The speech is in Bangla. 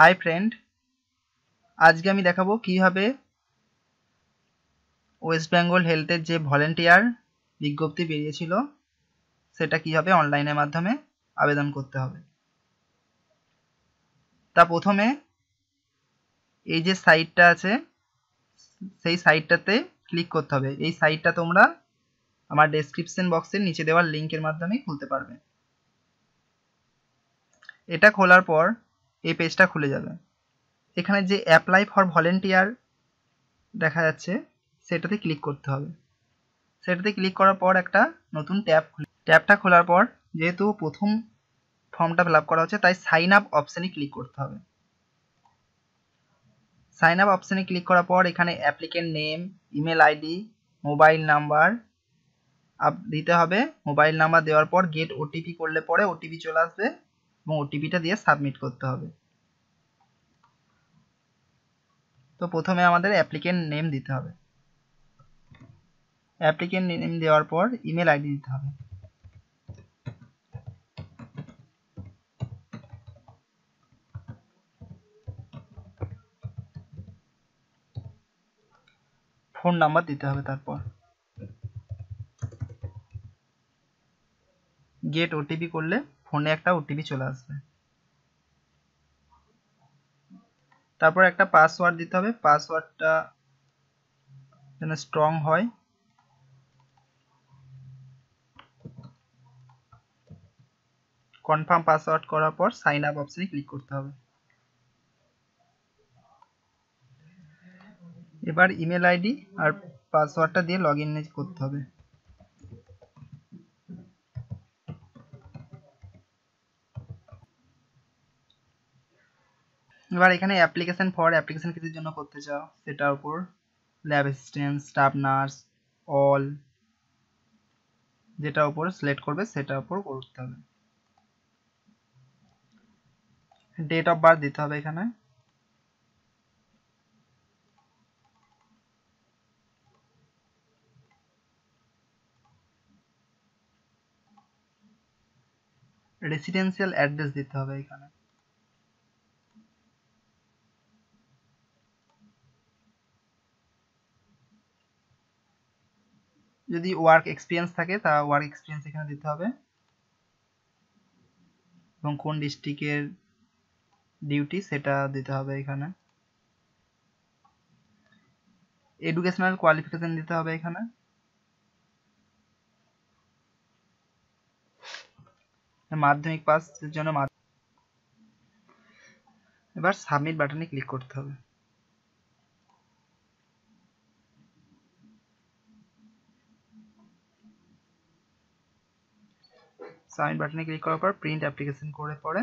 হাই ফ্রেন্ড আজকে আমি দেখাবো কীভাবে ওয়েস্ট বেঙ্গল হেলথের যে ভলেন্টিয়ার বিজ্ঞপ্তি বেরিয়েছিল সেটা কীভাবে অনলাইনের মাধ্যমে আবেদন করতে হবে তা প্রথমে এই যে সাইটটা আছে সেই সাইটটাতে ক্লিক করতে হবে এই সাইটটা তোমরা আমার ডেসক্রিপশন বক্সের নিচে দেওয়ার লিঙ্কের মাধ্যমে খুলতে পারবে এটা খোলার পর এই পেজটা খুলে যাবে এখানে যে অ্যাপ্লাই ফর ভলেন্টিয়ার দেখা যাচ্ছে সেটাতে ক্লিক করতে হবে সেটাতে ক্লিক করার পর একটা নতুন ট্যাব ট্যাবটা খোলার পর যেহেতু প্রথম ফর্মটা ফিল করা হচ্ছে তাই সাইন আপ অপশানে ক্লিক করতে হবে সাইন আপ অপশানে ক্লিক করার পর এখানে applicant name email ID mobile number আপ দিতে হবে মোবাইল নাম্বার দেওয়ার পর গেট ওটিপি করলে পরে ওটিপি চলে আসবে এবং ওটিপিটা দিয়ে সাবমিট করতে হবে তো প্রথমে আমাদের অ্যাপ্লিকেন্ট নেম দিতে হবে অ্যাপ্লিকেন্ট নেম দেওয়ার পর ইমেল আইডি দিতে হবে ফোন নাম্বার দিতে হবে তারপর গেট ওটিপি করলে ফোনে একটা ওটিপি চলে আসবে তারপর একটা পাসওয়ার্ড দিতে হবে পাসওয়ার্ডটা যেন স্ট্রং হয় কনফার্ম পাসওয়ার্ড করার পর সাইন আপ অপশনে ক্লিক করতে হবে এবার ইমেল আইডি আর পাসওয়ার্ডটা দিয়ে লগ করতে হবে এবার এখানে অ্যাপ্লিকেশন ফর অ্যাপ্লিকেশন কিছুর জন্য করতে চাও সেটার উপর lab assistant staff nurse all যেটার উপর সিলেক্ট করবে সেটার উপর করতে হবে ডেট অফ বার্থ দিতে হবে এখানে রেসিডেন্সিয়াল অ্যাড্রেস দিতে হবে এখানে যদি ওয়ার্ক এক্সপিরিয়েন্স থাকে তা ওয়ার্ক এক্সপিরিয়েন্স এখানে দিতে হবে এবং কোন ডিস্ট্রিক্টের ডিউটি সেটা দিতে হবে এখানে এডুকেশনাল কোয়ালিফিকেশন দিতে হবে এখানে মাধ্যমিক পাস জন্য এবার সাবমিট বাটনে ক্লিক করতে হবে সাইন বাটনে ক্লিক করার পর প্রিন্ট অ্যাপ্লিকেশন করে পরে